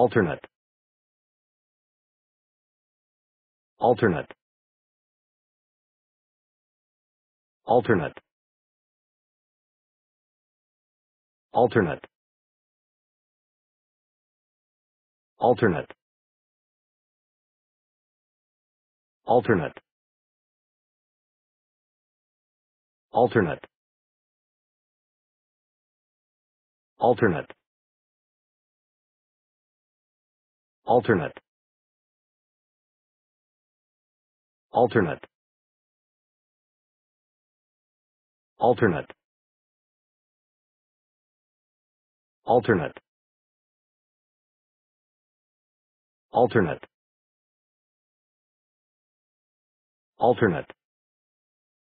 alternate alternate alternate alternate alternate alternate alternate alternate alternate alternate alternate alternate alternate alternate